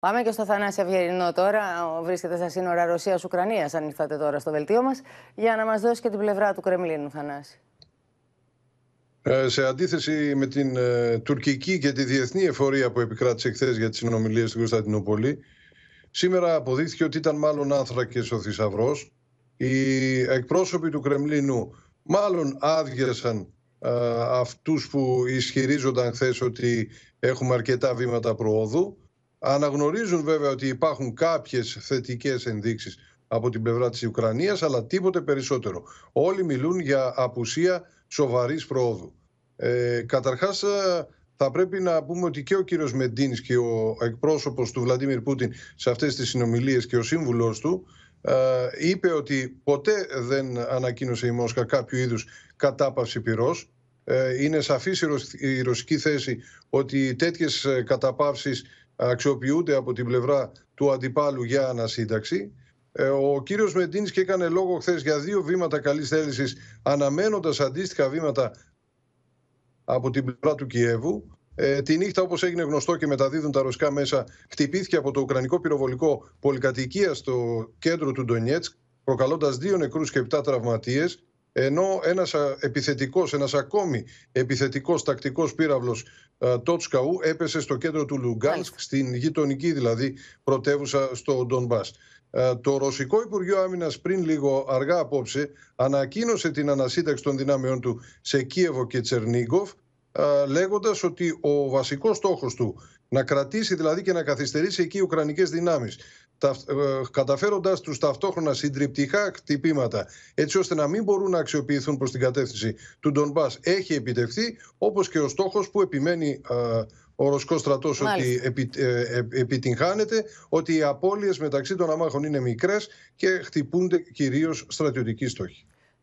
Πάμε και στο Θανάση Αυγερινό τώρα. Βρίσκεται στα σύνορα Ρωσία-Ουκρανία, αν ήρθατε τώρα στο βελτίο μας, για να μας δώσει και την πλευρά του Κρεμλίνου, Θανάση. Ε, σε αντίθεση με την ε, τουρκική και τη διεθνή εφορία που επικράτησε χθες για τις συνομιλίες στην Κωνσταντινούπολη, σήμερα αποδείχθηκε ότι ήταν μάλλον άνθρακες ο θησαυρός. Οι εκπρόσωποι του Κρεμλίνου μάλλον άδειασαν ε, αυτούς που ισχυρίζονταν χθες ότι έχουμε αρκετά βήματα προόδου. Αναγνωρίζουν βέβαια ότι υπάρχουν κάποιες θετικές ενδείξεις από την πλευρά της Ουκρανίας, αλλά τίποτε περισσότερο. Όλοι μιλούν για απουσία σοβαρής προόδου. Ε, καταρχάς, ε, θα πρέπει να πούμε ότι και ο κύριος Μεντίνης και ο εκπρόσωπος του Βλαντίμιρ Πούτιν σε αυτές τις συνομιλίες και ο σύμβουλός του ε, είπε ότι ποτέ δεν ανακοίνωσε η Μόσχα κάποιο είδους κατάπαυση πυρός. Ε, είναι σαφής η ρωσική θέση ότι τέτοιες ε, καταπαύσεις αξιοποιούνται από την πλευρά του αντιπάλου για ανασύνταξη. Ε, ο κύριος Μεντίνης και έκανε λόγο χθες για δύο βήματα καλής θέλησης, αναμένοντας αντίστοιχα βήματα από την πλευρά του Κιέβου. Ε, τη νύχτα, όπως έγινε γνωστό και μεταδίδουν τα ρωσικά μέσα, χτυπήθηκε από το ουκρανικό πυροβολικό πολυκατοικία στο κέντρο του Ντονιέτσκ, προκαλώντας δύο νεκρούς και επτά τραυματίες ενώ ένας επιθετικός, ένας ακόμη επιθετικός τακτικός πύραυλος Τότσκαου έπεσε στο κέντρο του Λουγκάνσκ, στην γειτονική δηλαδή πρωτεύουσα στο Ντονμπάς. Το Ρωσικό Υπουργείο Άμυνας πριν λίγο αργά απόψε ανακοίνωσε την ανασύνταξη των δυνάμεών του σε Κίεβο και Τσερνίγκοφ λέγοντας ότι ο βασικός στόχος του να κρατήσει δηλαδή και να καθυστερήσει εκεί οι Ουκρανικές δυνάμεις, ε, καταφέροντας τους ταυτόχρονα συντριπτικά χτυπήματα, έτσι ώστε να μην μπορούν να αξιοποιηθούν προς την κατεύθυνση του Ντομπά, έχει επιτευχθεί, όπως και ο στόχος που επιμένει ε, ο Ρωσικός στρατός ότι επι, ε, επιτυγχάνεται, ότι οι απώλειες μεταξύ των αμάχων είναι μικρές και χτυπούνται κυρίως στρατιωτικοί στόχοι.